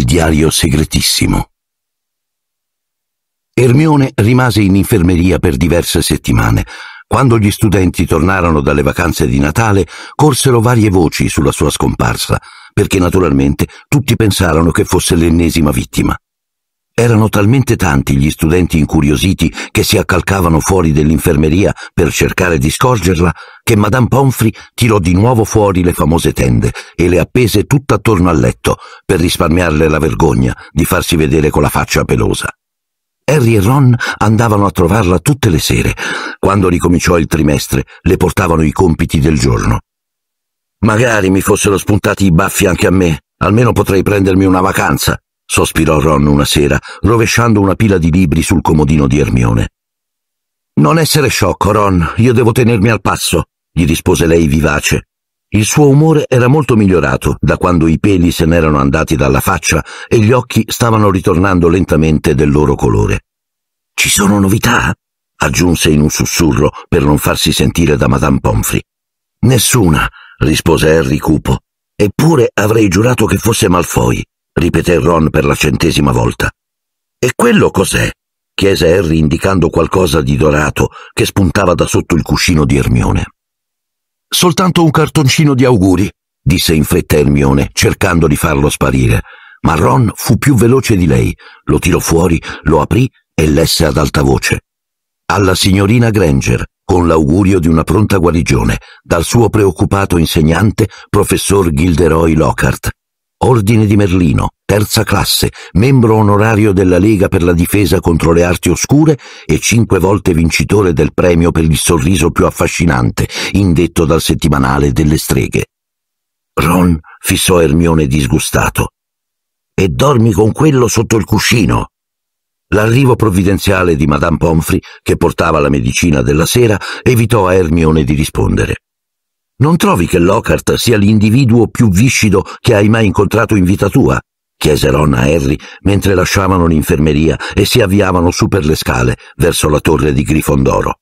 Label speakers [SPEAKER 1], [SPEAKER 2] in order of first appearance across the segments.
[SPEAKER 1] il diario segretissimo. Ermione rimase in infermeria per diverse settimane. Quando gli studenti tornarono dalle vacanze di Natale, corsero varie voci sulla sua scomparsa, perché naturalmente tutti pensarono che fosse l'ennesima vittima. Erano talmente tanti gli studenti incuriositi che si accalcavano fuori dell'infermeria per cercare di scorgerla che Madame Pomfrey tirò di nuovo fuori le famose tende e le appese tutt'attorno al letto per risparmiarle la vergogna di farsi vedere con la faccia pelosa. Harry e Ron andavano a trovarla tutte le sere. Quando ricominciò il trimestre le portavano i compiti del giorno. Magari mi fossero spuntati i baffi anche a me, almeno potrei prendermi una vacanza, sospirò Ron una sera, rovesciando una pila di libri sul comodino di Ermione. Non essere sciocco, Ron, io devo tenermi al passo, gli rispose lei vivace. Il suo umore era molto migliorato da quando i peli se n'erano andati dalla faccia e gli occhi stavano ritornando lentamente del loro colore. Ci sono novità? aggiunse in un sussurro per non farsi sentire da Madame Pomfrey. Nessuna, rispose Harry cupo. Eppure avrei giurato che fosse Malfoy ripeté Ron per la centesima volta. E quello cos'è? chiese Harry indicando qualcosa di dorato che spuntava da sotto il cuscino di Ermione. Soltanto un cartoncino di auguri, disse in fretta Ermione, cercando di farlo sparire. Ma Ron fu più veloce di lei, lo tirò fuori, lo aprì e lesse ad alta voce. Alla signorina Granger, con l'augurio di una pronta guarigione, dal suo preoccupato insegnante, professor Gilderoy Lockhart. Ordine di Merlino, terza classe, membro onorario della Lega per la difesa contro le arti oscure e cinque volte vincitore del premio per il sorriso più affascinante, indetto dal settimanale delle streghe. Ron fissò Ermione disgustato. E dormi con quello sotto il cuscino. L'arrivo provvidenziale di Madame Pomfrey, che portava la medicina della sera, evitò a Ermione di rispondere. Non trovi che Lockhart sia l'individuo più viscido che hai mai incontrato in vita tua? chiese Ron a Harry mentre lasciavano l'infermeria e si avviavano su per le scale verso la torre di Grifondoro.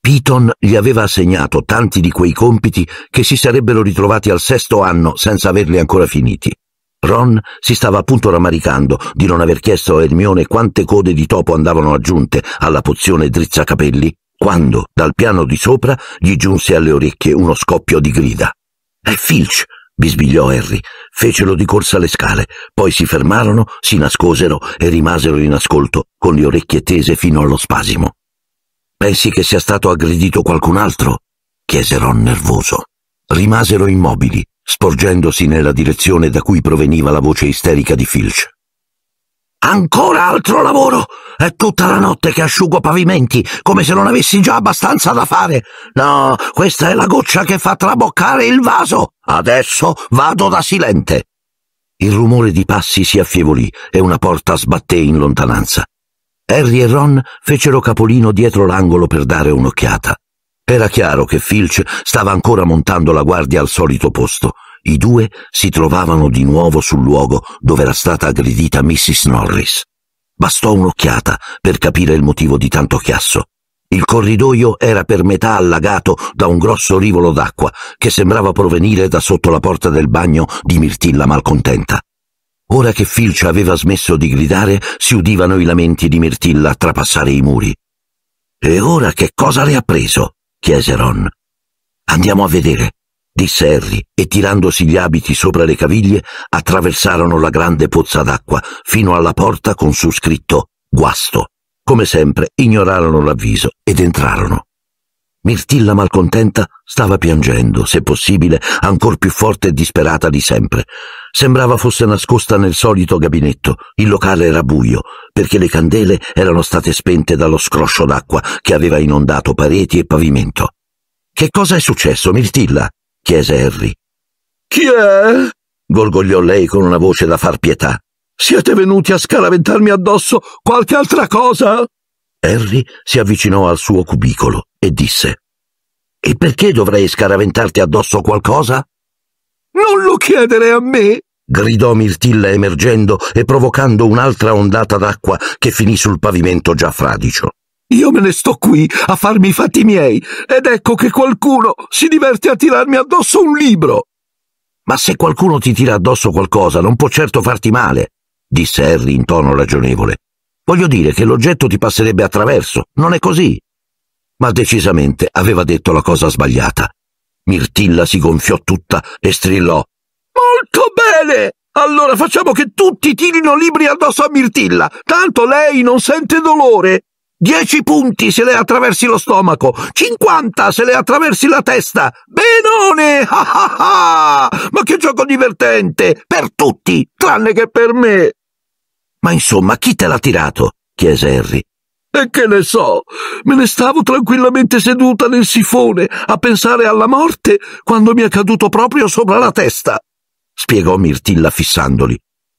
[SPEAKER 1] Piton gli aveva assegnato tanti di quei compiti che si sarebbero ritrovati al sesto anno senza averli ancora finiti. Ron si stava appunto rammaricando di non aver chiesto a Hermione quante code di topo andavano aggiunte alla pozione drizzacapelli quando, dal piano di sopra, gli giunse alle orecchie uno scoppio di grida. È Filch! bisbigliò Harry. Fecero di corsa le scale, poi si fermarono, si nascosero e rimasero in ascolto, con le orecchie tese fino allo spasimo. Pensi che sia stato aggredito qualcun altro? chiese Ron nervoso. Rimasero immobili, sporgendosi nella direzione da cui proveniva la voce isterica di Filch. Ancora altro lavoro! È tutta la notte che asciugo pavimenti, come se non avessi già abbastanza da fare. No, questa è la goccia che fa traboccare il vaso. Adesso vado da Silente. Il rumore di passi si affievolì e una porta sbatté in lontananza. Harry e Ron fecero capolino dietro l'angolo per dare un'occhiata. Era chiaro che Filch stava ancora montando la guardia al solito posto. I due si trovavano di nuovo sul luogo dove era stata aggredita Mrs. Norris. Bastò un'occhiata per capire il motivo di tanto chiasso. Il corridoio era per metà allagato da un grosso rivolo d'acqua che sembrava provenire da sotto la porta del bagno di Mirtilla malcontenta. Ora che Filcia aveva smesso di gridare, si udivano i lamenti di Mirtilla a trapassare i muri. E ora che cosa le ha preso? chiese Ron. Andiamo a vedere, disse Harry, e tirandosi gli abiti sopra le caviglie attraversarono la grande pozza d'acqua fino alla porta con su scritto guasto. Come sempre ignorarono l'avviso ed entrarono. Mirtilla malcontenta stava piangendo, se possibile, ancor più forte e disperata di sempre. Sembrava fosse nascosta nel solito gabinetto. Il locale era buio, perché le candele erano state spente dallo scroscio d'acqua che aveva inondato pareti e pavimento. Che cosa è successo, Mirtilla? chiese Harry. Chi è? gorgogliò lei con una voce da far pietà. Siete venuti a scaraventarmi addosso qualche altra cosa? Harry si avvicinò al suo cubicolo e disse E perché dovrei scaraventarti addosso qualcosa? Non lo chiedere a me! gridò Mirtilla emergendo e provocando un'altra ondata d'acqua che finì sul pavimento già fradicio. Io me ne sto qui a farmi i fatti miei ed ecco che qualcuno si diverte a tirarmi addosso un libro. Ma se qualcuno ti tira addosso qualcosa non può certo farti male, disse Harry in tono ragionevole. Voglio dire che l'oggetto ti passerebbe attraverso, non è così. Ma decisamente aveva detto la cosa sbagliata. Mirtilla si gonfiò tutta e strillò. Molto bene! Allora facciamo che tutti tirino libri addosso a Mirtilla, tanto lei non sente dolore. Dieci punti se le attraversi lo stomaco, cinquanta se le attraversi la testa. Benone! Ah ah ah! Ma che gioco divertente! Per tutti, tranne che per me! Ma insomma, chi te l'ha tirato? chiese Harry. E che ne so, me ne stavo tranquillamente seduta nel sifone a pensare alla morte quando mi è caduto proprio sopra la testa, spiegò Mirtilla fissandoli.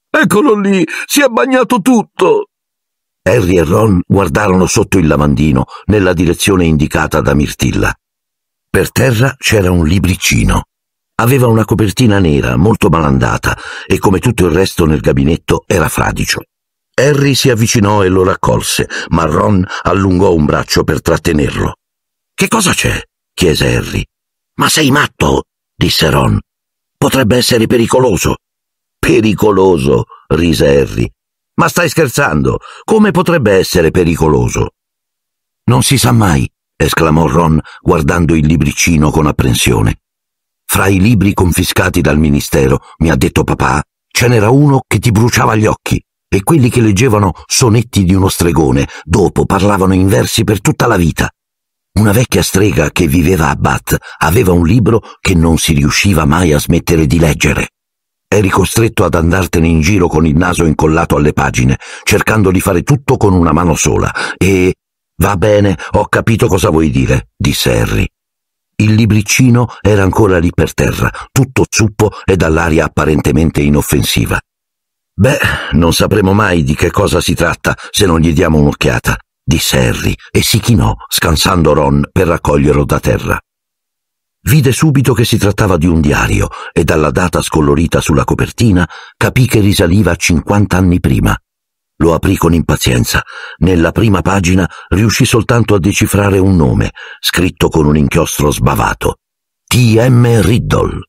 [SPEAKER 1] Eccolo lì, si è bagnato tutto. Harry e Ron guardarono sotto il lavandino nella direzione indicata da Mirtilla. Per terra c'era un libricino. Aveva una copertina nera molto malandata e come tutto il resto nel gabinetto era fradicio. Harry si avvicinò e lo raccolse, ma Ron allungò un braccio per trattenerlo. Che cosa c'è? chiese Harry. Ma sei matto? disse Ron. Potrebbe essere pericoloso. Pericoloso, rise Harry. Ma stai scherzando? Come potrebbe essere pericoloso? Non si sa mai, esclamò Ron guardando il libricino con apprensione. Fra i libri confiscati dal ministero, mi ha detto papà, ce n'era uno che ti bruciava gli occhi e quelli che leggevano sonetti di uno stregone dopo parlavano in versi per tutta la vita. Una vecchia strega che viveva a Bath aveva un libro che non si riusciva mai a smettere di leggere eri costretto ad andartene in giro con il naso incollato alle pagine, cercando di fare tutto con una mano sola, e... Va bene, ho capito cosa vuoi dire, disse Harry. Il libriccino era ancora lì per terra, tutto zuppo e dall'aria apparentemente inoffensiva. Beh, non sapremo mai di che cosa si tratta se non gli diamo un'occhiata, disse Harry e si chinò, scansando Ron per raccoglierlo da terra. Vide subito che si trattava di un diario e dalla data scolorita sulla copertina capì che risaliva a 50 anni prima. Lo aprì con impazienza. Nella prima pagina riuscì soltanto a decifrare un nome, scritto con un inchiostro sbavato. T.M. Riddle.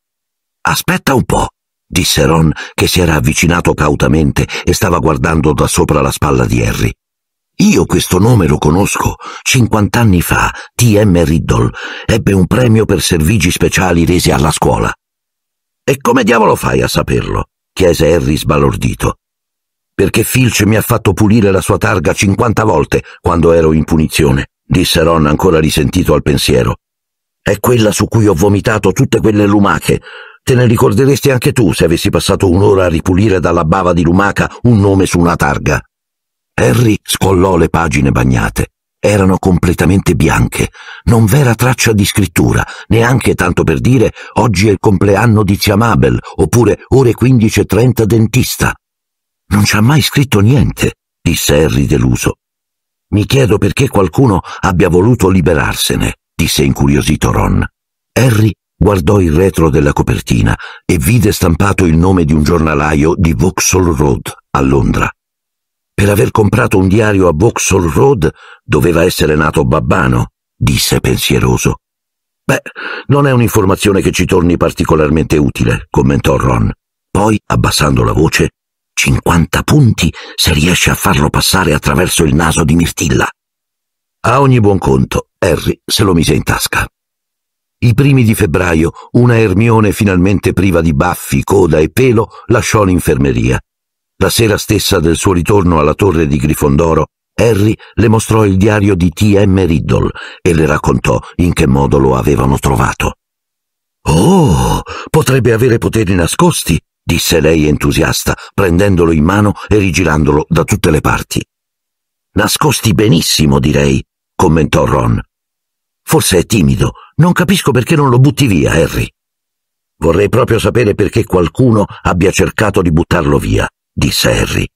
[SPEAKER 1] Aspetta un po', disse Ron, che si era avvicinato cautamente e stava guardando da sopra la spalla di Harry. Io questo nome lo conosco. 50 anni fa, T.M. Riddle ebbe un premio per servigi speciali resi alla scuola. E come diavolo fai a saperlo? chiese Harry sbalordito. Perché Filch mi ha fatto pulire la sua targa 50 volte quando ero in punizione, disse Ron ancora risentito al pensiero. È quella su cui ho vomitato tutte quelle lumache. Te ne ricorderesti anche tu se avessi passato un'ora a ripulire dalla bava di lumaca un nome su una targa. Harry scollò le pagine bagnate. Erano completamente bianche, non v'era traccia di scrittura, neanche tanto per dire oggi è il compleanno di zia Mabel, oppure ore 15.30 dentista. Non ci ha mai scritto niente, disse Harry deluso. Mi chiedo perché qualcuno abbia voluto liberarsene, disse incuriosito Ron. Harry guardò il retro della copertina e vide stampato il nome di un giornalaio di Vauxhall Road, a Londra. Per aver comprato un diario a Vauxhall Road doveva essere nato Babbano, disse pensieroso. Beh, non è un'informazione che ci torni particolarmente utile, commentò Ron. Poi, abbassando la voce, 50 punti se riesce a farlo passare attraverso il naso di Mirtilla. A ogni buon conto, Harry se lo mise in tasca. I primi di febbraio, una Ermione finalmente priva di baffi, coda e pelo lasciò l'infermeria la sera stessa del suo ritorno alla torre di Grifondoro, Harry le mostrò il diario di T.M. Riddle e le raccontò in che modo lo avevano trovato. Oh, potrebbe avere poteri nascosti, disse lei entusiasta, prendendolo in mano e rigirandolo da tutte le parti. Nascosti benissimo, direi, commentò Ron. Forse è timido, non capisco perché non lo butti via, Harry. Vorrei proprio sapere perché qualcuno abbia cercato di buttarlo via, disse Harry.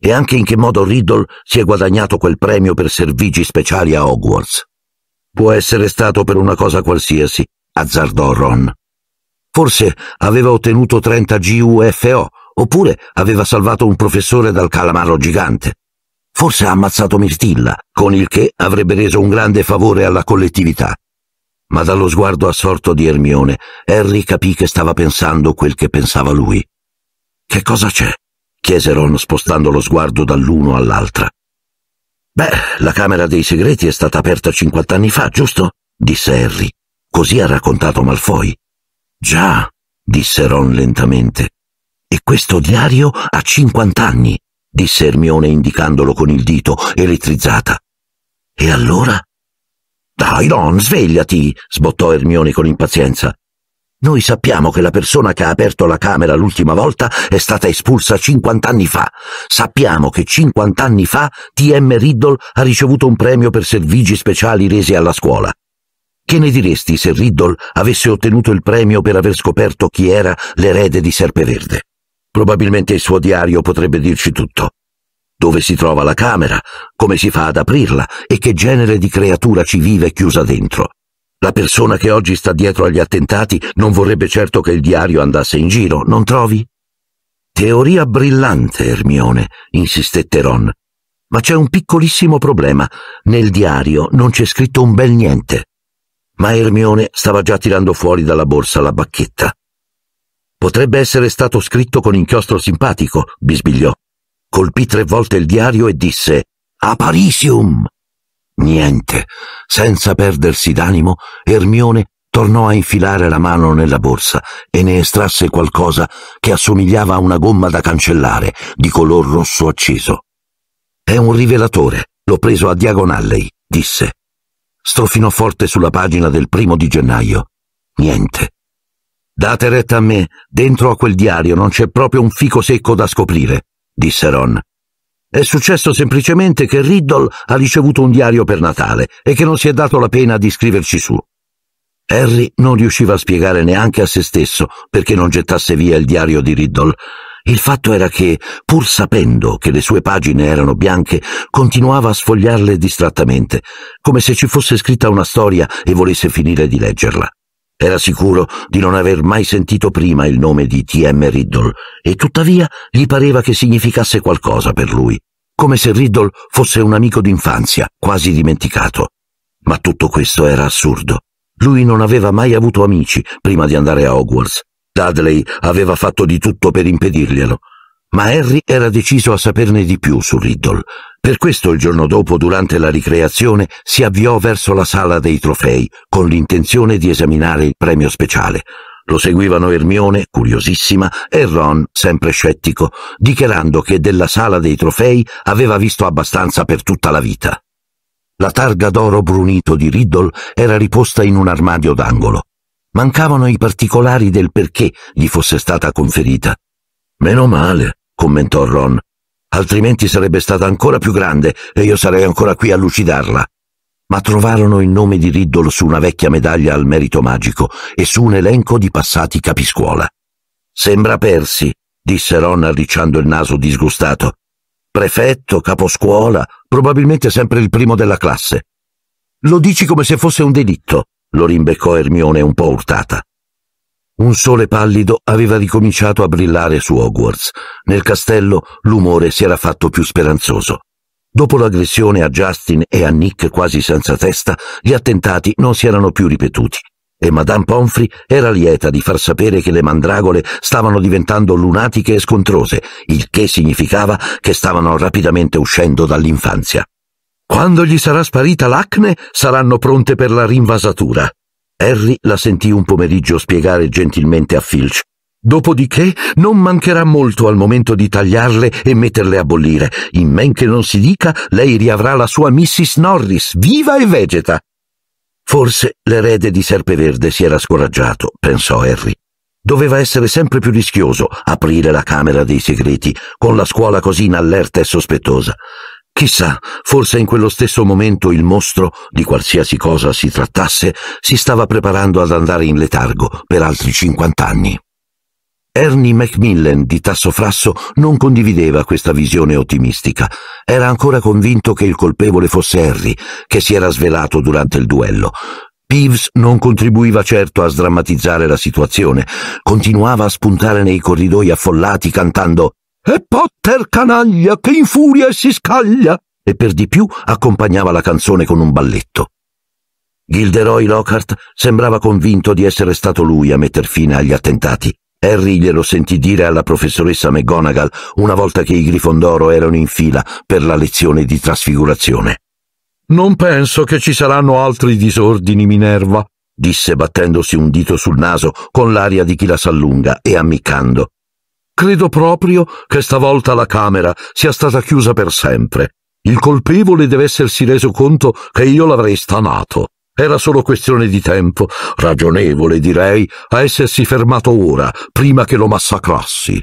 [SPEAKER 1] E anche in che modo Riddle si è guadagnato quel premio per servigi speciali a Hogwarts. Può essere stato per una cosa qualsiasi, azzardò Ron. Forse aveva ottenuto 30 GUFO, oppure aveva salvato un professore dal calamaro gigante. Forse ha ammazzato Mirtilla, con il che avrebbe reso un grande favore alla collettività. Ma dallo sguardo assorto di Ermione, Harry capì che stava pensando quel che pensava lui. Che cosa c'è? chiese Ron spostando lo sguardo dall'uno all'altra. Beh, la Camera dei Segreti è stata aperta 50 anni fa, giusto? disse Harry. Così ha raccontato Malfoy. Già, disse Ron lentamente. E questo diario ha 50 anni, disse Ermione indicandolo con il dito, elettrizzata. E allora? Dai, Ron, svegliati! sbottò Ermione con impazienza. Noi sappiamo che la persona che ha aperto la Camera l'ultima volta è stata espulsa 50 anni fa. Sappiamo che 50 anni fa T.M. Riddle ha ricevuto un premio per servigi speciali resi alla scuola. Che ne diresti se Riddle avesse ottenuto il premio per aver scoperto chi era l'erede di Serpeverde? Probabilmente il suo diario potrebbe dirci tutto. Dove si trova la Camera, come si fa ad aprirla e che genere di creatura ci vive chiusa dentro. La persona che oggi sta dietro agli attentati non vorrebbe certo che il diario andasse in giro, non trovi? Teoria brillante, Ermione, insistette Ron. Ma c'è un piccolissimo problema. Nel diario non c'è scritto un bel niente. Ma Ermione stava già tirando fuori dalla borsa la bacchetta. Potrebbe essere stato scritto con inchiostro simpatico, bisbigliò. Colpì tre volte il diario e disse Aparisium! Niente. Senza perdersi d'animo, Ermione tornò a infilare la mano nella borsa e ne estrasse qualcosa che assomigliava a una gomma da cancellare di color rosso acceso. È un rivelatore, l'ho preso a diagonale, disse. Strofinò forte sulla pagina del primo di gennaio. Niente. Date retta a me, dentro a quel diario non c'è proprio un fico secco da scoprire, disse Ron. È successo semplicemente che Riddle ha ricevuto un diario per Natale e che non si è dato la pena di scriverci su. Harry non riusciva a spiegare neanche a se stesso perché non gettasse via il diario di Riddle. Il fatto era che, pur sapendo che le sue pagine erano bianche, continuava a sfogliarle distrattamente, come se ci fosse scritta una storia e volesse finire di leggerla. Era sicuro di non aver mai sentito prima il nome di T.M. Riddle, e tuttavia gli pareva che significasse qualcosa per lui, come se Riddle fosse un amico d'infanzia, quasi dimenticato. Ma tutto questo era assurdo. Lui non aveva mai avuto amici prima di andare a Hogwarts. Dudley aveva fatto di tutto per impedirglielo, ma Harry era deciso a saperne di più su Riddle. Per questo il giorno dopo, durante la ricreazione, si avviò verso la sala dei trofei, con l'intenzione di esaminare il premio speciale. Lo seguivano Ermione, curiosissima, e Ron, sempre scettico, dichiarando che della sala dei trofei aveva visto abbastanza per tutta la vita. La targa d'oro brunito di Riddle era riposta in un armadio d'angolo. Mancavano i particolari del perché gli fosse stata conferita. Meno male, commentò Ron, altrimenti sarebbe stata ancora più grande e io sarei ancora qui a lucidarla. Ma trovarono il nome di Riddle su una vecchia medaglia al merito magico e su un elenco di passati capiscuola. Sembra persi, disse Ron arricciando il naso disgustato. Prefetto, caposcuola, probabilmente sempre il primo della classe. Lo dici come se fosse un delitto, lo rimbeccò Ermione un po' urtata. Un sole pallido aveva ricominciato a brillare su Hogwarts. Nel castello l'umore si era fatto più speranzoso. Dopo l'aggressione a Justin e a Nick quasi senza testa, gli attentati non si erano più ripetuti e Madame Pomfrey era lieta di far sapere che le mandragole stavano diventando lunatiche e scontrose, il che significava che stavano rapidamente uscendo dall'infanzia. Quando gli sarà sparita l'acne, saranno pronte per la rinvasatura, Harry la sentì un pomeriggio spiegare gentilmente a Filch. Dopodiché non mancherà molto al momento di tagliarle e metterle a bollire. In men che non si dica, lei riavrà la sua Mrs. Norris, viva e vegeta. Forse l'erede di Serpeverde si era scoraggiato, pensò Harry. Doveva essere sempre più rischioso aprire la Camera dei Segreti, con la scuola così in allerta e sospettosa. Chissà, forse in quello stesso momento il mostro, di qualsiasi cosa si trattasse, si stava preparando ad andare in letargo per altri 50 anni. Ernie Macmillan di Tasso Frasso non condivideva questa visione ottimistica. Era ancora convinto che il colpevole fosse Harry, che si era svelato durante il duello. Peeves non contribuiva certo a sdrammatizzare la situazione. Continuava a spuntare nei corridoi affollati cantando e Potter canaglia che infuria e si scaglia! E per di più accompagnava la canzone con un balletto. Gilderoy Lockhart sembrava convinto di essere stato lui a metter fine agli attentati. Harry glielo sentì dire alla professoressa McGonagall una volta che i Grifondoro erano in fila per la lezione di trasfigurazione. Non penso che ci saranno altri disordini, Minerva, disse battendosi un dito sul naso con l'aria di chi la s'allunga e ammiccando. Credo proprio che stavolta la Camera sia stata chiusa per sempre. Il colpevole deve essersi reso conto che io l'avrei stanato. Era solo questione di tempo, ragionevole direi, a essersi fermato ora, prima che lo massacrassi.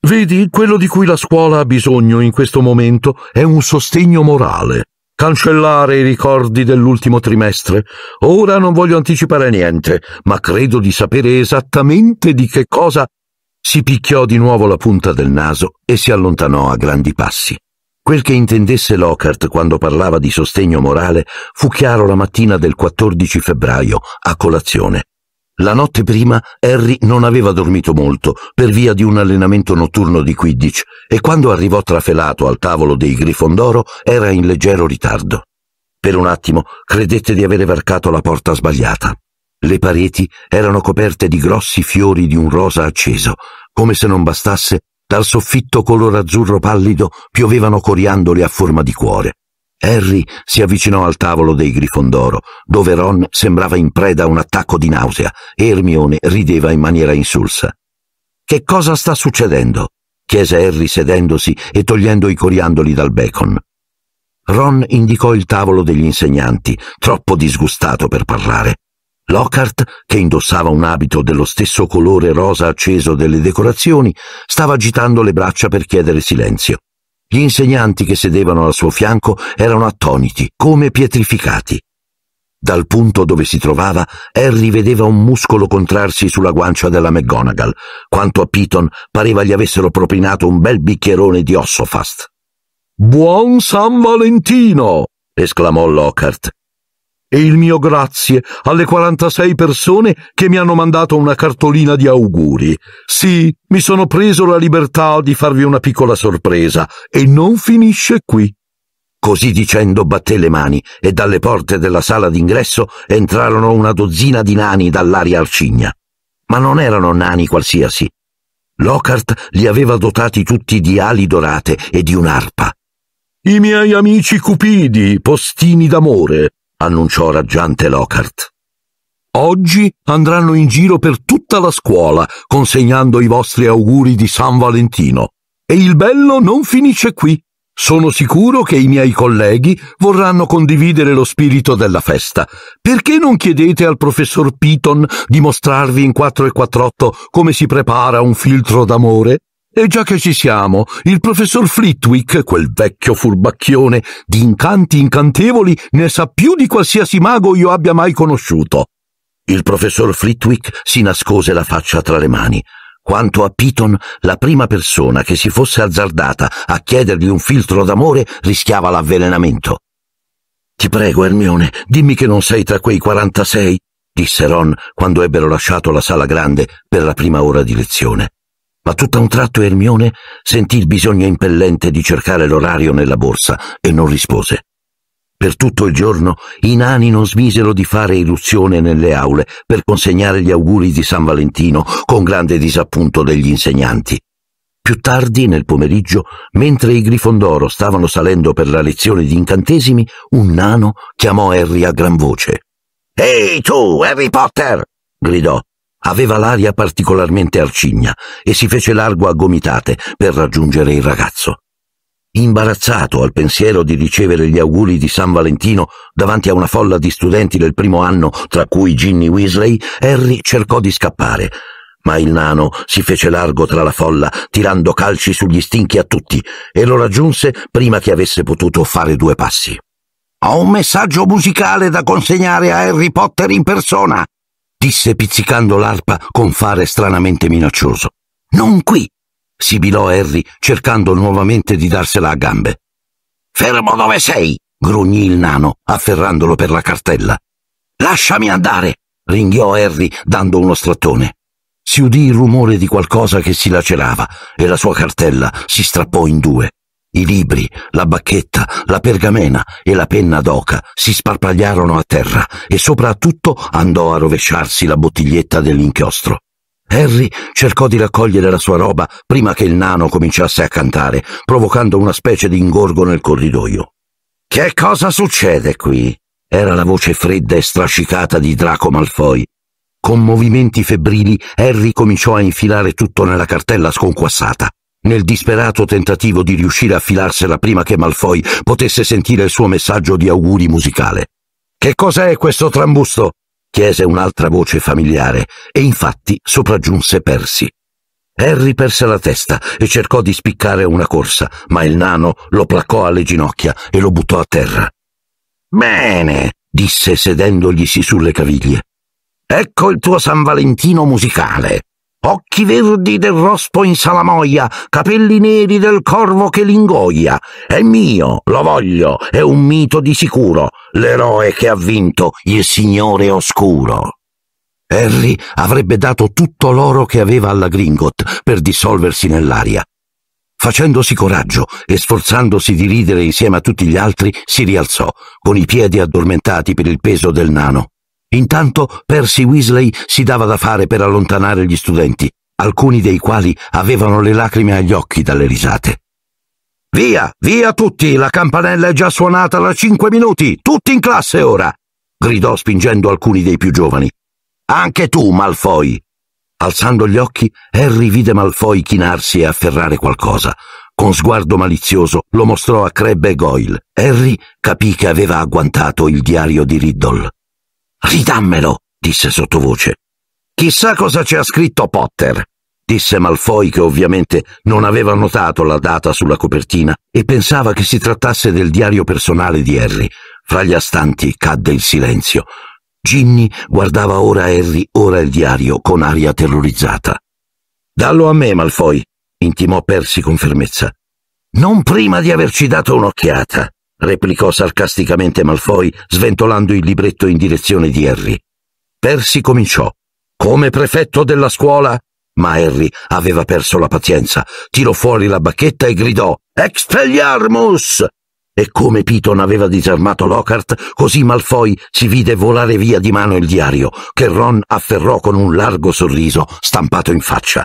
[SPEAKER 1] Vedi, quello di cui la scuola ha bisogno in questo momento è un sostegno morale. Cancellare i ricordi dell'ultimo trimestre. Ora non voglio anticipare niente, ma credo di sapere esattamente di che cosa si picchiò di nuovo la punta del naso e si allontanò a grandi passi. Quel che intendesse Lockhart quando parlava di sostegno morale fu chiaro la mattina del 14 febbraio, a colazione. La notte prima Harry non aveva dormito molto per via di un allenamento notturno di Quidditch e quando arrivò trafelato al tavolo dei Grifondoro era in leggero ritardo. Per un attimo credette di avere varcato la porta sbagliata. Le pareti erano coperte di grossi fiori di un rosa acceso. Come se non bastasse, dal soffitto color azzurro pallido piovevano coriandoli a forma di cuore. Harry si avvicinò al tavolo dei Grifondoro, dove Ron sembrava in preda a un attacco di nausea e Hermione rideva in maniera insulsa. Che cosa sta succedendo? chiese Harry sedendosi e togliendo i coriandoli dal bacon. Ron indicò il tavolo degli insegnanti, troppo disgustato per parlare. Lockhart, che indossava un abito dello stesso colore rosa acceso delle decorazioni, stava agitando le braccia per chiedere silenzio. Gli insegnanti che sedevano al suo fianco erano attoniti, come pietrificati. Dal punto dove si trovava, Harry vedeva un muscolo contrarsi sulla guancia della McGonagall, quanto a Piton pareva gli avessero propinato un bel bicchierone di ossofast. Buon San Valentino! esclamò Lockhart, e il mio grazie alle 46 persone che mi hanno mandato una cartolina di auguri. Sì, mi sono preso la libertà di farvi una piccola sorpresa e non finisce qui. Così dicendo batté le mani e dalle porte della sala d'ingresso entrarono una dozzina di nani dall'aria arcigna. Ma non erano nani qualsiasi. Lockhart li aveva dotati tutti di ali dorate e di un'arpa. I miei amici cupidi, postini d'amore, annunciò raggiante Lockhart. Oggi andranno in giro per tutta la scuola consegnando i vostri auguri di San Valentino. E il bello non finisce qui. Sono sicuro che i miei colleghi vorranno condividere lo spirito della festa. Perché non chiedete al professor Piton di mostrarvi in 4 e 48 come si prepara un filtro d'amore? E già che ci siamo, il professor Flitwick, quel vecchio furbacchione di incanti incantevoli, ne sa più di qualsiasi mago io abbia mai conosciuto. Il professor Flitwick si nascose la faccia tra le mani. Quanto a Piton, la prima persona che si fosse azzardata a chiedergli un filtro d'amore rischiava l'avvelenamento. Ti prego, Ermione, dimmi che non sei tra quei 46, disse Ron quando ebbero lasciato la sala grande per la prima ora di lezione ma tutt'a un tratto Ermione sentì il bisogno impellente di cercare l'orario nella borsa e non rispose. Per tutto il giorno i nani non smisero di fare illusione nelle aule per consegnare gli auguri di San Valentino con grande disappunto degli insegnanti. Più tardi, nel pomeriggio, mentre i Grifondoro stavano salendo per la lezione di incantesimi, un nano chiamò Harry a gran voce. Ehi tu, Harry Potter! gridò. Aveva l'aria particolarmente arcigna e si fece largo a gomitate per raggiungere il ragazzo. Imbarazzato al pensiero di ricevere gli auguri di San Valentino davanti a una folla di studenti del primo anno, tra cui Ginny Weasley, Harry cercò di scappare, ma il nano si fece largo tra la folla, tirando calci sugli stinchi a tutti, e lo raggiunse prima che avesse potuto fare due passi. Ho un messaggio musicale da consegnare a Harry Potter in persona, disse pizzicando l'arpa con fare stranamente minaccioso. Non qui, sibilò Harry, cercando nuovamente di darsela a gambe. Fermo dove sei, grugnì il nano, afferrandolo per la cartella. Lasciami andare, ringhiò Harry, dando uno strattone. Si udì il rumore di qualcosa che si lacerava e la sua cartella si strappò in due. I libri, la bacchetta, la pergamena e la penna d'oca si sparpagliarono a terra e soprattutto andò a rovesciarsi la bottiglietta dell'inchiostro. Harry cercò di raccogliere la sua roba prima che il nano cominciasse a cantare, provocando una specie di ingorgo nel corridoio. Che cosa succede qui? Era la voce fredda e strascicata di Draco Malfoy. Con movimenti febbrili, Harry cominciò a infilare tutto nella cartella sconquassata nel disperato tentativo di riuscire a filarsela prima che Malfoy potesse sentire il suo messaggio di auguri musicale. Che cos'è questo trambusto? chiese un'altra voce familiare, e infatti sopraggiunse Percy. Harry perse la testa e cercò di spiccare una corsa, ma il nano lo placcò alle ginocchia e lo buttò a terra. Bene, disse sedendoglisi sulle caviglie. Ecco il tuo San Valentino musicale occhi verdi del rospo in salamoia, capelli neri del corvo che l'ingoia. È mio, lo voglio, è un mito di sicuro, l'eroe che ha vinto il Signore Oscuro. Harry avrebbe dato tutto l'oro che aveva alla Gringot per dissolversi nell'aria. Facendosi coraggio e sforzandosi di ridere insieme a tutti gli altri, si rialzò, con i piedi addormentati per il peso del nano. Intanto Percy Weasley si dava da fare per allontanare gli studenti, alcuni dei quali avevano le lacrime agli occhi dalle risate. Via, via tutti, la campanella è già suonata da cinque minuti, tutti in classe ora! gridò spingendo alcuni dei più giovani. Anche tu, Malfoy! Alzando gli occhi, Harry vide Malfoy chinarsi e afferrare qualcosa. Con sguardo malizioso lo mostrò a Crebbe e Goyle. Harry capì che aveva agguantato il diario di Riddle. Ridammelo, disse sottovoce. Chissà cosa ci ha scritto Potter, disse Malfoy che ovviamente non aveva notato la data sulla copertina e pensava che si trattasse del diario personale di Harry. Fra gli astanti cadde il silenzio. Ginny guardava ora Harry, ora il diario, con aria terrorizzata. Dallo a me, Malfoy, intimò Percy con fermezza. Non prima di averci dato un'occhiata replicò sarcasticamente Malfoy, sventolando il libretto in direzione di Harry. Percy cominciò. Come prefetto della scuola? Ma Harry aveva perso la pazienza, tirò fuori la bacchetta e gridò Expelliarmus! E come Piton aveva disarmato Lockhart, così Malfoy si vide volare via di mano il diario, che Ron afferrò con un largo sorriso stampato in faccia.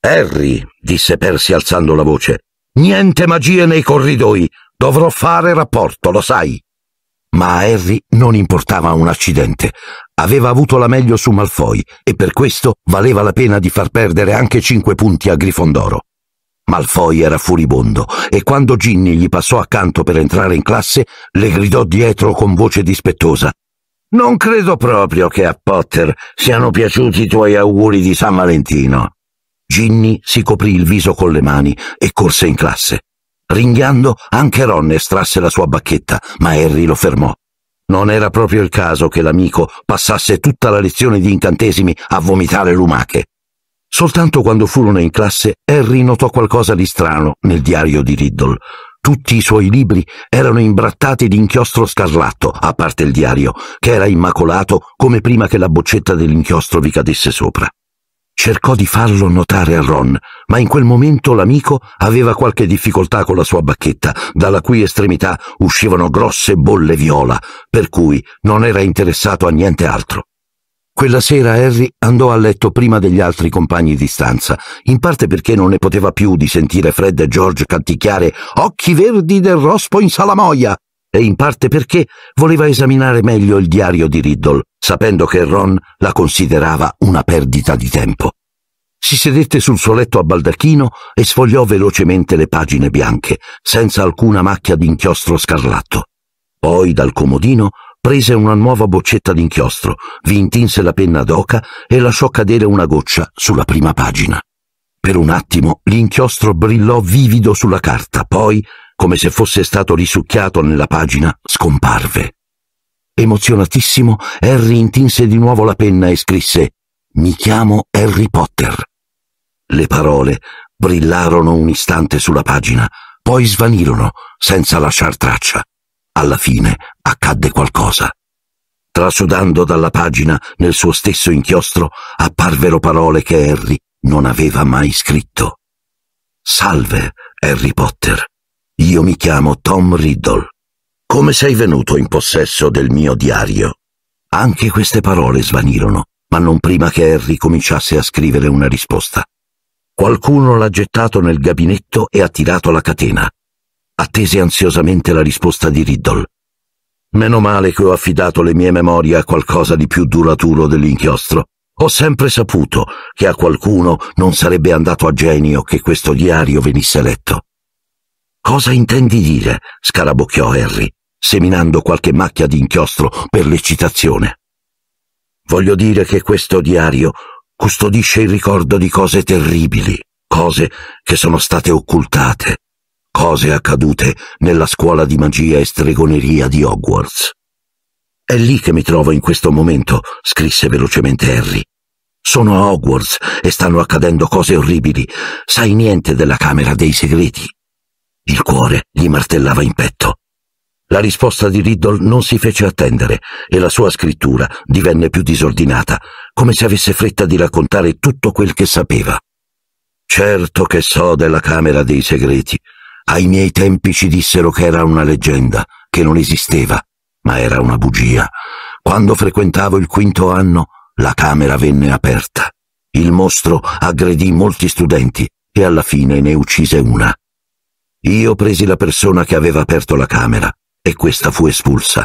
[SPEAKER 1] Harry, disse Percy alzando la voce, niente magie nei corridoi, Dovrò fare rapporto, lo sai. Ma a Harry non importava un accidente. Aveva avuto la meglio su Malfoy e per questo valeva la pena di far perdere anche cinque punti a Grifondoro. Malfoy era furibondo e quando Ginny gli passò accanto per entrare in classe, le gridò dietro con voce dispettosa. Non credo proprio che a Potter siano piaciuti i tuoi auguri di San Valentino. Ginny si coprì il viso con le mani e corse in classe. Ringhiando, anche Ron estrasse la sua bacchetta, ma Harry lo fermò. Non era proprio il caso che l'amico passasse tutta la lezione di incantesimi a vomitare lumache. Soltanto quando furono in classe, Harry notò qualcosa di strano nel diario di Riddle. Tutti i suoi libri erano imbrattati di inchiostro scarlatto, a parte il diario, che era immacolato come prima che la boccetta dell'inchiostro vi cadesse sopra. Cercò di farlo notare a Ron, ma in quel momento l'amico aveva qualche difficoltà con la sua bacchetta, dalla cui estremità uscivano grosse bolle viola, per cui non era interessato a niente altro. Quella sera Harry andò a letto prima degli altri compagni di stanza, in parte perché non ne poteva più di sentire Fred e George canticchiare Occhi verdi del rospo in salamoia e in parte perché voleva esaminare meglio il diario di Riddle, sapendo che Ron la considerava una perdita di tempo. Si sedette sul suo letto a baldacchino e sfogliò velocemente le pagine bianche, senza alcuna macchia d'inchiostro scarlatto. Poi dal comodino prese una nuova boccetta d'inchiostro, vi intinse la penna d'oca e lasciò cadere una goccia sulla prima pagina. Per un attimo l'inchiostro brillò vivido sulla carta, poi come se fosse stato risucchiato nella pagina, scomparve. Emozionatissimo, Harry intinse di nuovo la penna e scrisse Mi chiamo Harry Potter. Le parole brillarono un istante sulla pagina, poi svanirono senza lasciar traccia. Alla fine accadde qualcosa. Trasudando dalla pagina nel suo stesso inchiostro apparvero parole che Harry non aveva mai scritto. Salve, Harry Potter. Io mi chiamo Tom Riddle. Come sei venuto in possesso del mio diario? Anche queste parole svanirono, ma non prima che Harry cominciasse a scrivere una risposta. Qualcuno l'ha gettato nel gabinetto e ha tirato la catena. Attese ansiosamente la risposta di Riddle. Meno male che ho affidato le mie memorie a qualcosa di più duraturo dell'inchiostro. Ho sempre saputo che a qualcuno non sarebbe andato a genio che questo diario venisse letto. Cosa intendi dire? scarabocchiò Harry, seminando qualche macchia di inchiostro per l'eccitazione. Voglio dire che questo diario custodisce il ricordo di cose terribili, cose che sono state occultate, cose accadute nella scuola di magia e stregoneria di Hogwarts. È lì che mi trovo in questo momento, scrisse velocemente Harry. Sono a Hogwarts e stanno accadendo cose orribili. Sai niente della Camera dei Segreti? Il cuore gli martellava in petto. La risposta di Riddle non si fece attendere e la sua scrittura divenne più disordinata, come se avesse fretta di raccontare tutto quel che sapeva. Certo che so della Camera dei Segreti. Ai miei tempi ci dissero che era una leggenda, che non esisteva, ma era una bugia. Quando frequentavo il quinto anno, la Camera venne aperta. Il mostro aggredì molti studenti e alla fine ne uccise una. Io presi la persona che aveva aperto la camera e questa fu espulsa.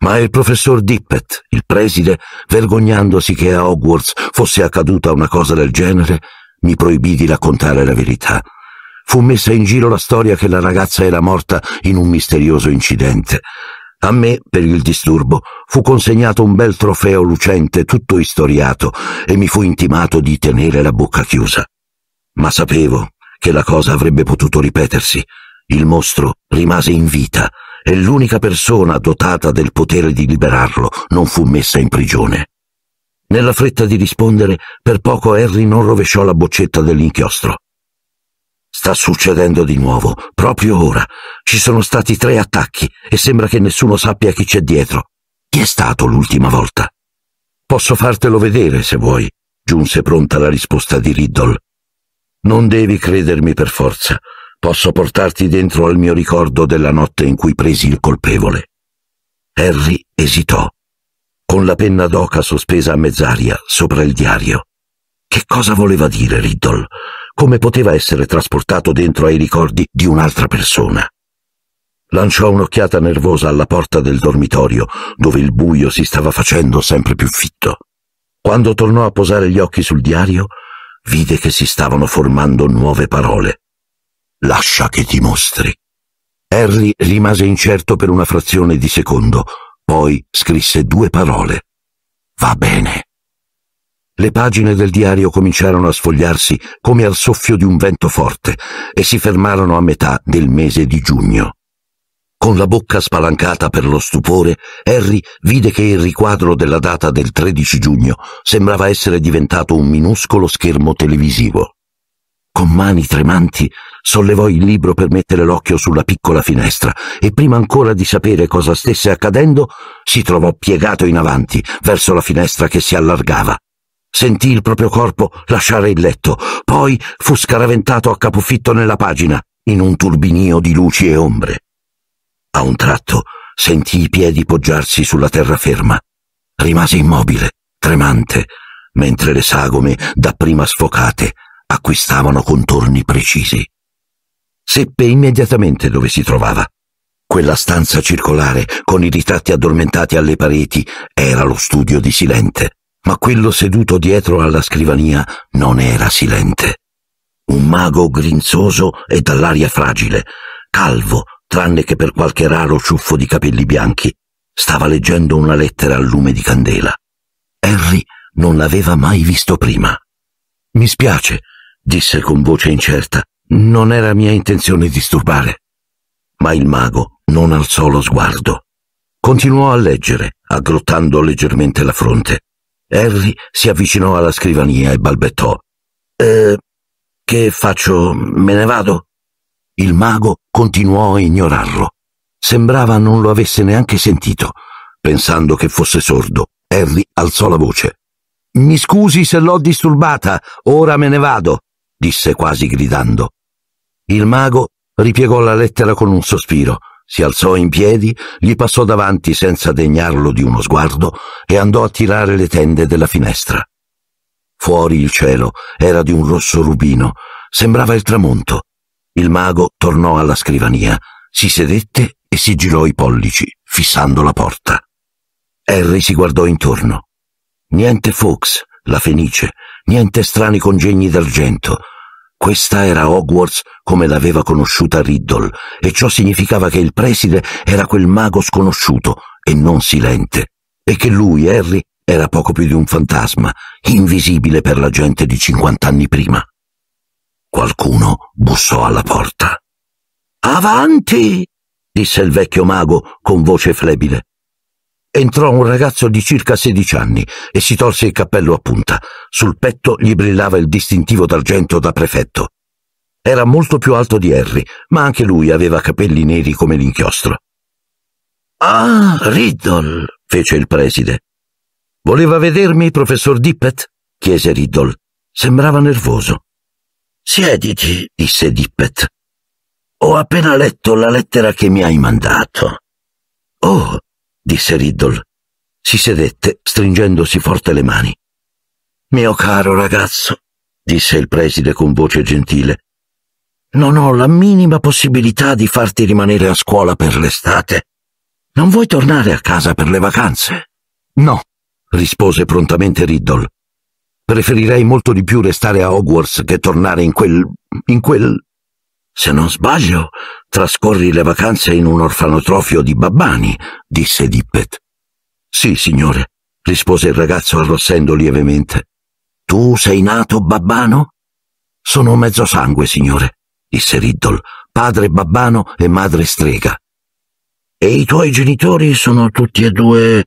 [SPEAKER 1] Ma il professor Dippet, il preside, vergognandosi che a Hogwarts fosse accaduta una cosa del genere, mi proibì di raccontare la verità. Fu messa in giro la storia che la ragazza era morta in un misterioso incidente. A me, per il disturbo, fu consegnato un bel trofeo lucente tutto istoriato e mi fu intimato di tenere la bocca chiusa. Ma sapevo che la cosa avrebbe potuto ripetersi. Il mostro rimase in vita e l'unica persona dotata del potere di liberarlo non fu messa in prigione. Nella fretta di rispondere, per poco Harry non rovesciò la boccetta dell'inchiostro. Sta succedendo di nuovo, proprio ora. Ci sono stati tre attacchi e sembra che nessuno sappia chi c'è dietro. Chi è stato l'ultima volta? Posso fartelo vedere se vuoi, giunse pronta la risposta di Riddle. Non devi credermi per forza. Posso portarti dentro al mio ricordo della notte in cui presi il colpevole. Harry esitò, con la penna d'oca sospesa a mezz'aria sopra il diario. Che cosa voleva dire Riddle? Come poteva essere trasportato dentro ai ricordi di un'altra persona? Lanciò un'occhiata nervosa alla porta del dormitorio, dove il buio si stava facendo sempre più fitto. Quando tornò a posare gli occhi sul diario, vide che si stavano formando nuove parole. Lascia che ti mostri. Harry rimase incerto per una frazione di secondo, poi scrisse due parole. Va bene. Le pagine del diario cominciarono a sfogliarsi come al soffio di un vento forte e si fermarono a metà del mese di giugno. Con la bocca spalancata per lo stupore, Harry vide che il riquadro della data del 13 giugno sembrava essere diventato un minuscolo schermo televisivo. Con mani tremanti sollevò il libro per mettere l'occhio sulla piccola finestra e prima ancora di sapere cosa stesse accadendo si trovò piegato in avanti verso la finestra che si allargava. Sentì il proprio corpo lasciare il letto, poi fu scaraventato a capofitto nella pagina, in un turbinio di luci e ombre. A un tratto sentì i piedi poggiarsi sulla terraferma. Rimase immobile, tremante, mentre le sagome, dapprima sfocate, acquistavano contorni precisi. Seppe immediatamente dove si trovava. Quella stanza circolare, con i ritratti addormentati alle pareti, era lo studio di Silente, ma quello seduto dietro alla scrivania non era Silente. Un mago grinzoso e dall'aria fragile, calvo, tranne che per qualche raro ciuffo di capelli bianchi, stava leggendo una lettera al lume di candela. Harry non l'aveva mai visto prima. Mi spiace, disse con voce incerta, non era mia intenzione disturbare. Ma il mago non alzò lo sguardo. Continuò a leggere, aggrottando leggermente la fronte. Harry si avvicinò alla scrivania e balbettò. Eh, che faccio? Me ne vado? Il mago continuò a ignorarlo. Sembrava non lo avesse neanche sentito. Pensando che fosse sordo, Harry alzò la voce. Mi scusi se l'ho disturbata, ora me ne vado, disse quasi gridando. Il mago ripiegò la lettera con un sospiro, si alzò in piedi, gli passò davanti senza degnarlo di uno sguardo e andò a tirare le tende della finestra. Fuori il cielo era di un rosso rubino, sembrava il tramonto. Il mago tornò alla scrivania, si sedette e si girò i pollici, fissando la porta. Harry si guardò intorno. Niente Fox, la Fenice, niente strani congegni d'argento. Questa era Hogwarts come l'aveva conosciuta Riddle, e ciò significava che il preside era quel mago sconosciuto e non silente, e che lui, Harry, era poco più di un fantasma, invisibile per la gente di cinquant'anni prima. Qualcuno bussò alla porta. Avanti! disse il vecchio mago con voce flebile. Entrò un ragazzo di circa sedici anni e si tolse il cappello a punta. Sul petto gli brillava il distintivo d'argento da prefetto. Era molto più alto di Harry, ma anche lui aveva capelli neri come l'inchiostro. Ah, Riddle, fece il preside. Voleva vedermi, professor Dippet? chiese Riddle. Sembrava nervoso. Siediti, disse Dippet. Ho appena letto la lettera che mi hai mandato. Oh, disse Riddle. Si sedette, stringendosi forte le mani. Mio caro ragazzo, disse il preside con voce gentile, non ho la minima possibilità di farti rimanere a scuola per l'estate. Non vuoi tornare a casa per le vacanze? No, rispose prontamente Riddle. Preferirei molto di più restare a Hogwarts che tornare in quel... in quel... Se non sbaglio, trascorri le vacanze in un orfanotrofio di babbani, disse Dippet. Sì, signore, rispose il ragazzo arrossendo lievemente. Tu sei nato babbano? Sono mezzo sangue, signore, disse Riddle, padre babbano e madre strega. E i tuoi genitori sono tutti e due...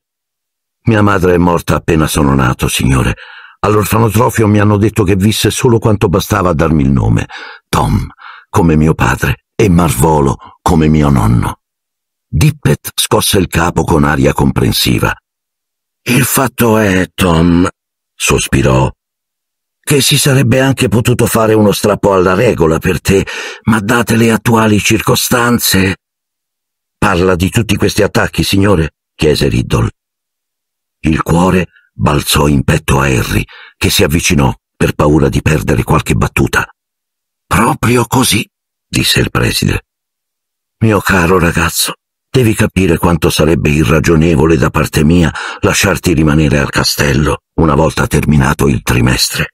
[SPEAKER 1] Mia madre è morta appena sono nato, signore, All'orfanotrofio mi hanno detto che visse solo quanto bastava a darmi il nome. Tom, come mio padre, e Marvolo, come mio nonno. Dippet scosse il capo con aria comprensiva. Il fatto è, Tom, sospirò, che si sarebbe anche potuto fare uno strappo alla regola per te, ma date le attuali circostanze. Parla di tutti questi attacchi, signore? chiese Riddle. Il cuore balzò in petto a Harry, che si avvicinò per paura di perdere qualche battuta. Proprio così, disse il preside. Mio caro ragazzo, devi capire quanto sarebbe irragionevole da parte mia lasciarti rimanere al castello una volta terminato il trimestre,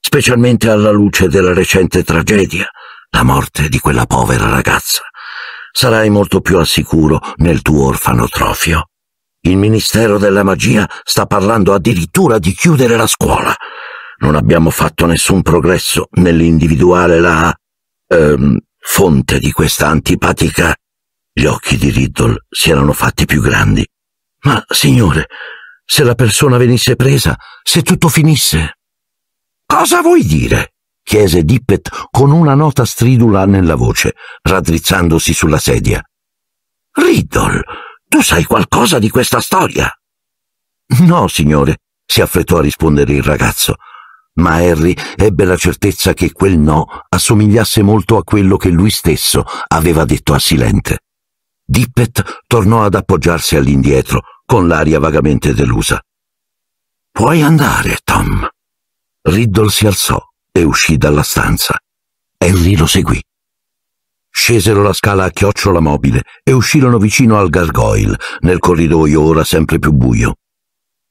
[SPEAKER 1] specialmente alla luce della recente tragedia, la morte di quella povera ragazza. Sarai molto più al sicuro nel tuo orfanotrofio. Il Ministero della Magia sta parlando addirittura di chiudere la scuola. Non abbiamo fatto nessun progresso nell'individuare la... Ehm, fonte di questa antipatica. Gli occhi di Riddle si erano fatti più grandi. Ma, signore, se la persona venisse presa, se tutto finisse. Cosa vuoi dire? chiese Dippet con una nota stridula nella voce, raddrizzandosi sulla sedia. Riddle, tu sai qualcosa di questa storia? No, signore, si affrettò a rispondere il ragazzo, ma Harry ebbe la certezza che quel no assomigliasse molto a quello che lui stesso aveva detto a Silente. Dippet tornò ad appoggiarsi all'indietro, con l'aria vagamente delusa. Puoi andare, Tom. Riddle si alzò e uscì dalla stanza. Harry lo seguì. Scesero la scala a chiocciola mobile e uscirono vicino al gargoyle, nel corridoio ora sempre più buio.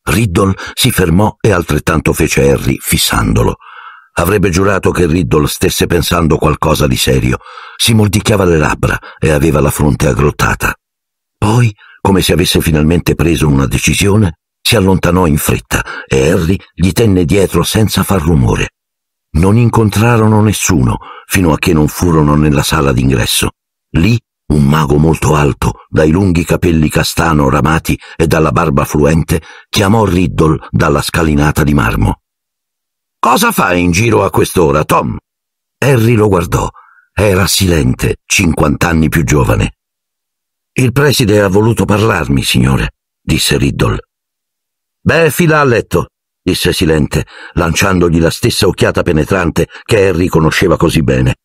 [SPEAKER 1] Riddle si fermò e altrettanto fece Harry, fissandolo. Avrebbe giurato che Riddle stesse pensando qualcosa di serio. Si mordicchiava le labbra e aveva la fronte aggrottata. Poi, come se avesse finalmente preso una decisione, si allontanò in fretta e Harry gli tenne dietro senza far rumore. Non incontrarono nessuno fino a che non furono nella sala d'ingresso. Lì un mago molto alto, dai lunghi capelli castano ramati e dalla barba fluente, chiamò Riddle dalla scalinata di marmo. Cosa fai in giro a quest'ora, Tom? Harry lo guardò. Era silente, cinquant'anni più giovane. Il preside ha voluto parlarmi, signore, disse Riddle. Beh, fila a letto disse Silente, lanciandogli la stessa occhiata penetrante che Harry conosceva così bene.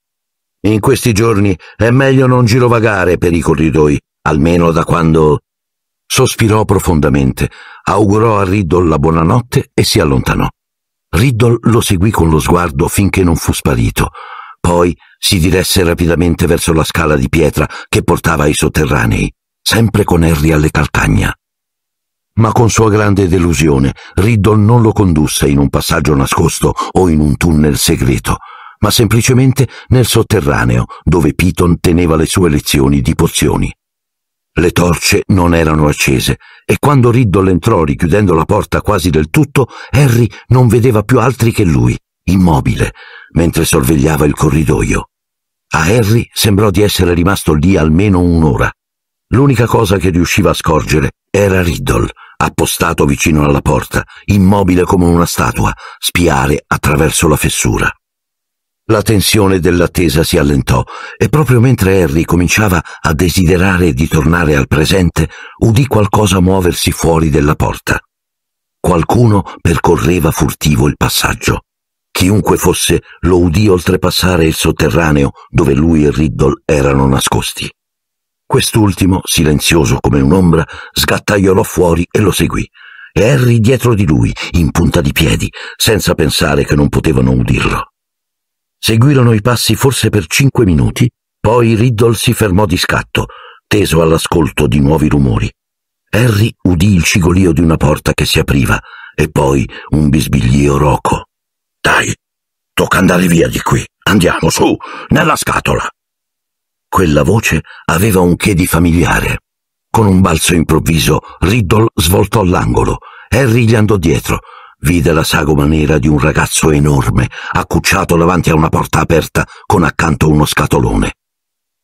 [SPEAKER 1] In questi giorni è meglio non girovagare per i corridoi, almeno da quando... Sospirò profondamente, augurò a Riddle la buonanotte e si allontanò. Riddle lo seguì con lo sguardo finché non fu sparito. Poi si diresse rapidamente verso la scala di pietra che portava ai sotterranei, sempre con Harry alle calcagna ma con sua grande delusione Riddle non lo condusse in un passaggio nascosto o in un tunnel segreto, ma semplicemente nel sotterraneo dove Piton teneva le sue lezioni di pozioni. Le torce non erano accese e quando Riddle entrò richiudendo la porta quasi del tutto, Harry non vedeva più altri che lui, immobile, mentre sorvegliava il corridoio. A Harry sembrò di essere rimasto lì almeno un'ora. L'unica cosa che riusciva a scorgere era Riddle, appostato vicino alla porta, immobile come una statua, spiare attraverso la fessura. La tensione dell'attesa si allentò e proprio mentre Harry cominciava a desiderare di tornare al presente, udì qualcosa muoversi fuori della porta. Qualcuno percorreva furtivo il passaggio. Chiunque fosse lo udì oltrepassare il sotterraneo dove lui e Riddle erano nascosti. Quest'ultimo, silenzioso come un'ombra, sgattaiolò fuori e lo seguì. E Harry dietro di lui, in punta di piedi, senza pensare che non potevano udirlo. Seguirono i passi forse per cinque minuti, poi Riddle si fermò di scatto, teso all'ascolto di nuovi rumori. Harry udì il cigolio di una porta che si apriva e poi un bisbiglio roco. Dai, tocca andare via di qui. Andiamo su, nella scatola. Quella voce aveva un che di familiare. Con un balzo improvviso, Riddle svoltò l'angolo. Harry gli andò dietro. Vide la sagoma nera di un ragazzo enorme, accucciato davanti a una porta aperta con accanto uno scatolone.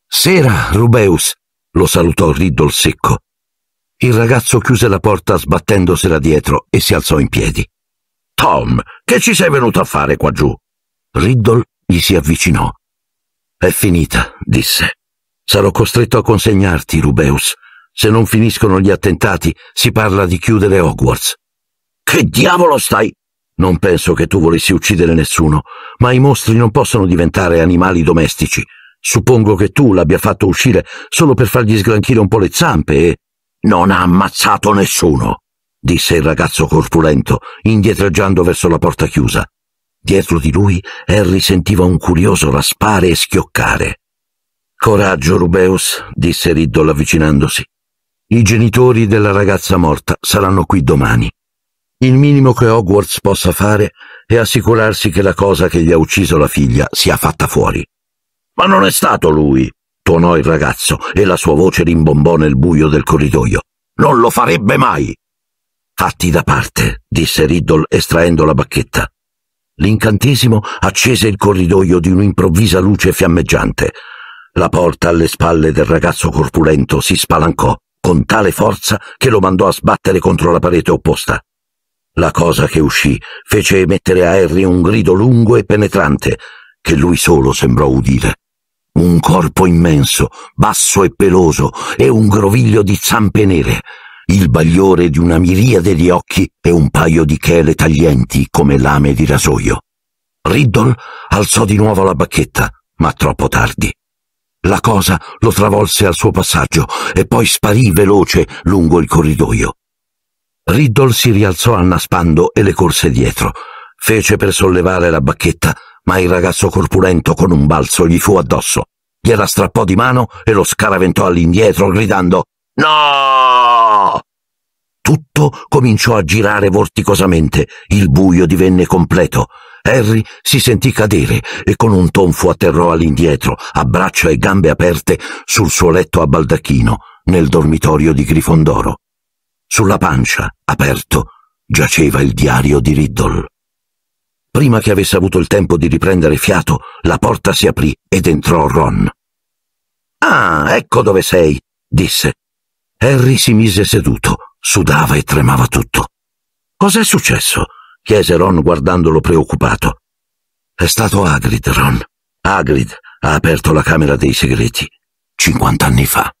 [SPEAKER 1] Sera, Rubeus! lo salutò Riddle secco. Il ragazzo chiuse la porta sbattendosela dietro e si alzò in piedi. Tom, che ci sei venuto a fare qua giù? Riddle gli si avvicinò. È finita, disse. Sarò costretto a consegnarti, Rubeus. Se non finiscono gli attentati, si parla di chiudere Hogwarts. Che diavolo stai? Non penso che tu volessi uccidere nessuno, ma i mostri non possono diventare animali domestici. Suppongo che tu l'abbia fatto uscire solo per fargli sgranchire un po' le zampe e... Non ha ammazzato nessuno, disse il ragazzo corpulento, indietreggiando verso la porta chiusa. Dietro di lui Harry sentiva un curioso raspare e schioccare. Coraggio, Rubeus, disse Riddle avvicinandosi. I genitori della ragazza morta saranno qui domani. Il minimo che Hogwarts possa fare è assicurarsi che la cosa che gli ha ucciso la figlia sia fatta fuori. Ma non è stato lui, tuonò il ragazzo e la sua voce rimbombò nel buio del corridoio. Non lo farebbe mai. Fatti da parte, disse Riddle estraendo la bacchetta. L'incantesimo accese il corridoio di un'improvvisa luce fiammeggiante. La porta alle spalle del ragazzo corpulento si spalancò con tale forza che lo mandò a sbattere contro la parete opposta. La cosa che uscì fece emettere a Harry un grido lungo e penetrante, che lui solo sembrò udire. Un corpo immenso, basso e peloso, e un groviglio di zampe nere il bagliore di una miriade di occhi e un paio di chele taglienti come lame di rasoio. Riddle alzò di nuovo la bacchetta, ma troppo tardi. La cosa lo travolse al suo passaggio e poi sparì veloce lungo il corridoio. Riddle si rialzò annaspando e le corse dietro. Fece per sollevare la bacchetta, ma il ragazzo corpulento con un balzo gli fu addosso. Gliela strappò di mano e lo scaraventò all'indietro, gridando No! Tutto cominciò a girare vorticosamente, il buio divenne completo. Harry si sentì cadere e con un tonfo atterrò all'indietro, a braccia e gambe aperte, sul suo letto a baldacchino, nel dormitorio di Grifondoro. Sulla pancia, aperto, giaceva il diario di Riddle. Prima che avesse avuto il tempo di riprendere fiato, la porta si aprì ed entrò Ron. Ah, ecco dove sei, disse. Harry si mise seduto, Sudava e tremava tutto. Cos'è successo? chiese Ron guardandolo preoccupato. È stato Agrid, Ron. Agrid ha aperto la Camera dei Segreti, 50 anni fa.